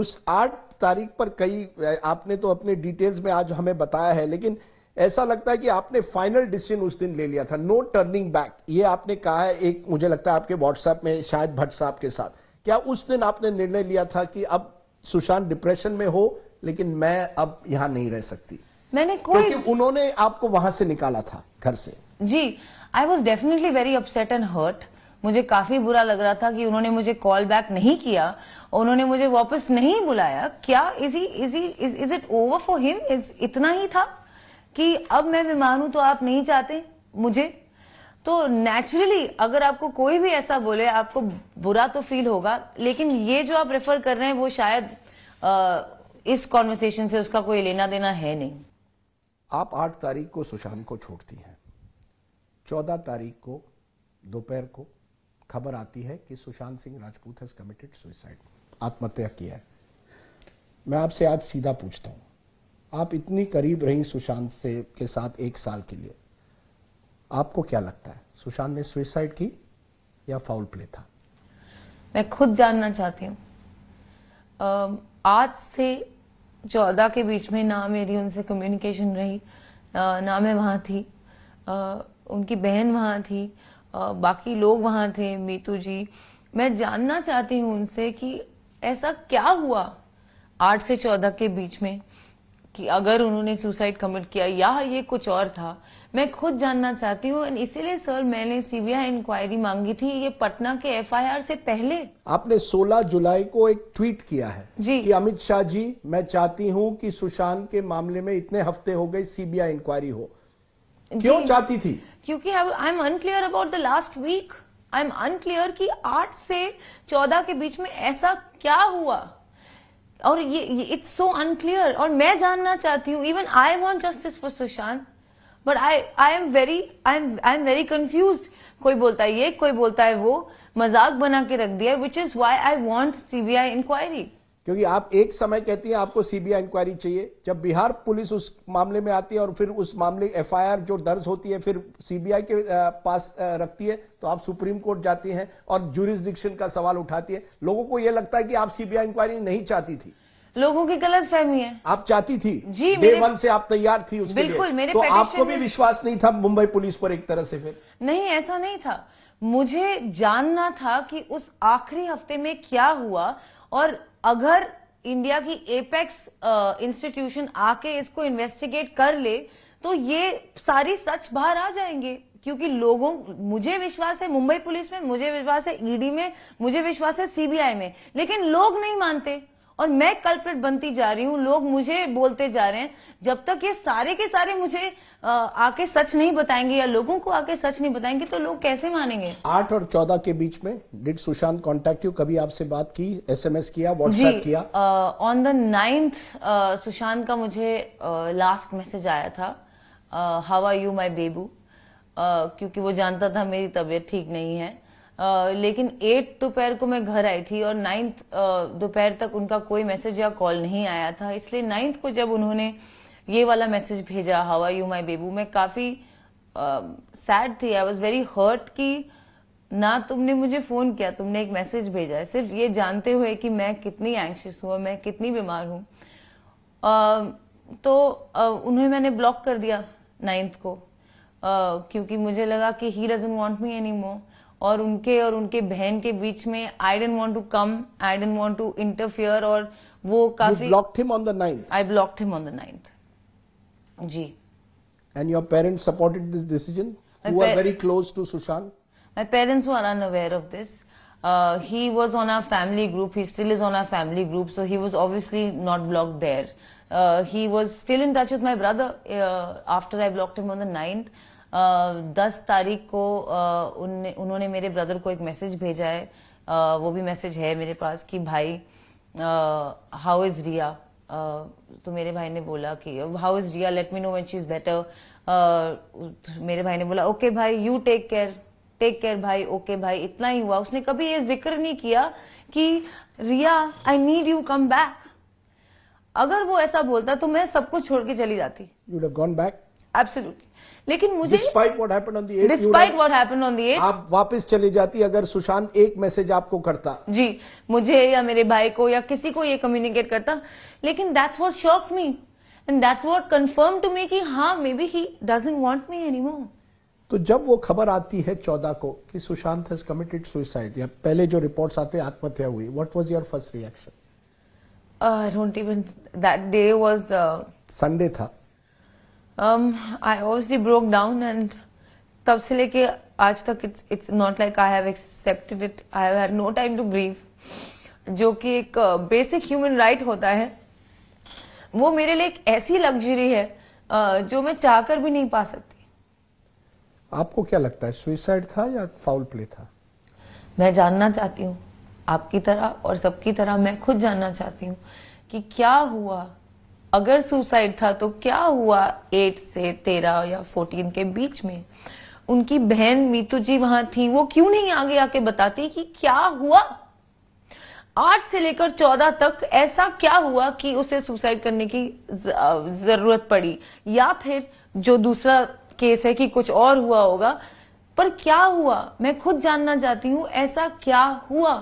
उस आठ तारीख पर कई आपने तो अपने डिटेल्स में आज हमें बताया है लेकिन ऐसा लगता है कि आपने फाइनल डिसीजन उस दिन ले लिया था नो टर्निंग बैक ये आपने कहा है एक मुझे लगता है आपके व्हाट्सएप में शायद भट्ट साहब के साथ क्या उस दिन आपने निर्णय लिया था कि अब सुशांत डिप्रेशन में हो लेकिन मैं अब यहाँ नहीं रह सकती मैंने कोई क्योंकि उन्होंने आपको वहां से निकाला था घर से जी I was definitely very upset and hurt मुझे काफी बुरा लग रहा था कि उन्होंने मुझे कॉल बैक नहीं किया उन्होंने मुझे वापस नहीं बुलाया क्या इसी is is it over for him is इतना ही था कि अब मैं बीमार हूं तो आप नहीं चाहते मुझे तो नेचुरली अगर आपको कोई भी ऐसा बोले आपको बुरा तो फील होगा लेकिन ये जो आप रेफर कर रहे हैं वो शायद आ, इस कॉन्वर्सेशन से उसका कोई लेना देना है नहीं आप आठ तारीख को सुशांत को छोड़ती हैं चौदह तारीख को दोपहर को खबर आती है कि Sushant Singh Rajput has committed suicide आत्महत्या किया है मैं आपसे आज सीधा पूछता हूं आप इतनी करीब रही सुशांत से के साथ एक साल के लिए आपको क्या लगता है सुशांत ने सुसाइड की या फाउल प्ले था मैं खुद जानना चाहती हूँ आज से चौदह के बीच में ना मेरी उनसे कम्युनिकेशन रही आ, ना मैं वहाँ थी आ, उनकी बहन वहाँ थी बाकी लोग वहां थे मीतू जी मैं जानना चाहती हूँ उनसे कि ऐसा क्या हुआ आठ से चौदह के बीच में कि अगर उन्होंने सुसाइड कमिट किया या ये कुछ और था मैं खुद जानना चाहती हूँ इसीलिए सर मैंने सीबीआई इंक्वायरी मांगी थी ये पटना के एफआईआर से पहले आपने 16 जुलाई को एक ट्वीट किया है जी कि अमित शाह जी मैं चाहती हूँ कि सुशांत के मामले में इतने हफ्ते हो गए सीबीआई इंक्वायरी हो क्यों चाहती थी क्योंकि I am unclear about the last week I am unclear कि आठ से चौदह के बीच में ऐसा क्या हुआ और ये इट्स सो अनक्लियर और मैं जानना चाहती हूँ even I want justice for Sushant but I I am very I am I am very confuse कोई बोलता है ये कोई बोलता है वो मजाक बना के रख दिया which is why I want CBI inquiry क्योंकि आप एक समय कहती हैं आपको सीबीआई इंक्वायरी चाहिए जब बिहार पुलिस उस मामले में आती है और फिर उस मामले एफआईआर जो दर्ज होती है फिर सीबीआई के पास रखती है तो आप सुप्रीम कोर्ट जाती हैं और जुरिस्डिक्शन का सवाल उठाती है लोगों को यह लगता है कि आप सीबीआई इंक्वायरी नहीं चाहती थी लोगों की गलत फहमी है आप चाहती थी जी डे वन से आप तैयार थी उसके बिल्कुल लिए। मेरे तो आपको भी विश्वास नहीं था मुंबई पुलिस पर एक तरह से फिर नहीं ऐसा नहीं था मुझे जानना था कि उस आखिरी हफ्ते में क्या हुआ और अगर इंडिया की एपेक्स इंस्टीट्यूशन आके इसको इन्वेस्टिगेट कर ले तो ये सारी सच बाहर आ जाएंगे क्योंकि लोगों मुझे विश्वास है मुंबई पुलिस में मुझे विश्वास है ईडी में मुझे विश्वास है सीबीआई में लेकिन लोग नहीं मानते और मैं कल्प्रेट बनती जा रही हूँ लोग मुझे बोलते जा रहे हैं जब तक ये सारे के सारे मुझे आके सच नहीं बताएंगे या लोगों को आके सच नहीं बताएंगे तो लोग कैसे मानेंगे आठ और चौदह के बीच में डिड सुशांत कॉन्टेक्ट यू कभी आपसे बात की एस एम एस किया व्हाट्सएप किया ऑन द नाइन्थ सुशांत का मुझे लास्ट uh, मैसेज आया था हाउ आर यू माई बेबू क्योंकि वो जानता था मेरी तबीयत ठीक नहीं है लेकिन एट दोपहर को मैं घर आई थी और नाइन्थ दोपहर तक उनका कोई मैसेज या कॉल नहीं आया था इसलिए नाइन्थ को जब उन्होंने ये वाला मैसेज भेजा हवा यू माई बेबू मैं काफ़ी सैड थी आई वॉज वेरी हर्ट कि ना तुमने मुझे फ़ोन किया तुमने एक मैसेज भेजा है सिर्फ ये जानते हुए कि मैं कितनी एंक्शियस हूँ मैं कितनी बीमार हूँ तो आ, उन्हें मैंने ब्लॉक कर दिया नाइन्थ को आ, क्योंकि मुझे लगा कि he doesn't want me any more और उनके और उनके बहन के बीच में I don't want to come I don't want to interfere और वो काफी blocked him on the ninth I blocked him on the ninth जी and your parents supported this decision who are very close to Sushant my parents were unaware of this uh, he was on our family group he still is on our family group so he was obviously not blocked there uh, he was still in touch with my brother uh, after i blocked him on the 9th दस तारीख को उन्होंने मेरे brother को एक message भेजा है वो भी मैसेज है मेरे पास कि भाई हाउ इज रिया तो मेरे भाई ने बोला कि how is Riya let me know when she is better मेरे भाई ने बोला ओके भाई you take care take care भाई ओके भाई इतना ही हुआ उसने कभी ये जिक्र नहीं किया कि Riya I need you come back अगर वो ऐसा बोलता तो मैं सब कुछ छोड़ के चली जाती यू गॉन बैक एब्सोल्युटली लेकिन मुझे despite what happen on the despite what happened on the आप वापस चली जाती अगर सुशांत एक मैसेज आपको करता जी मुझे या मेरे भाई को या किसी को ये कम्युनिकेट करता लेकिन that's what shock me and that's what confirm to me कि हाँ maybe he doesn't want me any more तो जब वो खबर आती है चौदह को कि सुशांत हैज कमिटेड सुसाइड या पहले जो रिपोर्ट्स आते आत्महत्या हुई what was your first reaction I don't even that day was Sunday था I obviously broke down and तब से लेके आज तक it's it's not like I have accepted it I have no time to grieve जो कि एक basic human right होता है वो मेरे लिए एक ऐसी लग्जरी है uh, जो मैं चाहकर भी नहीं पा सकती आपको क्या लगता है सुइसाइड था या फाउल प्ले था मैं जानना चाहती हूँ आपकी तरह और सबकी तरह मैं खुद जानना चाहती हूँ कि क्या हुआ अगर सुसाइड था तो क्या हुआ एट से तेरह या फोर्टीन के बीच में उनकी बहन मीतू जी वहां थी वो क्यों नहीं आगे आके बताती कि क्या हुआ आठ से लेकर चौदह तक ऐसा क्या हुआ कि उसे सुसाइड करने की जरूरत पड़ी या फिर जो दूसरा केस है कि कुछ और हुआ होगा पर क्या हुआ मैं खुद जानना चाहती हूं ऐसा क्या हुआ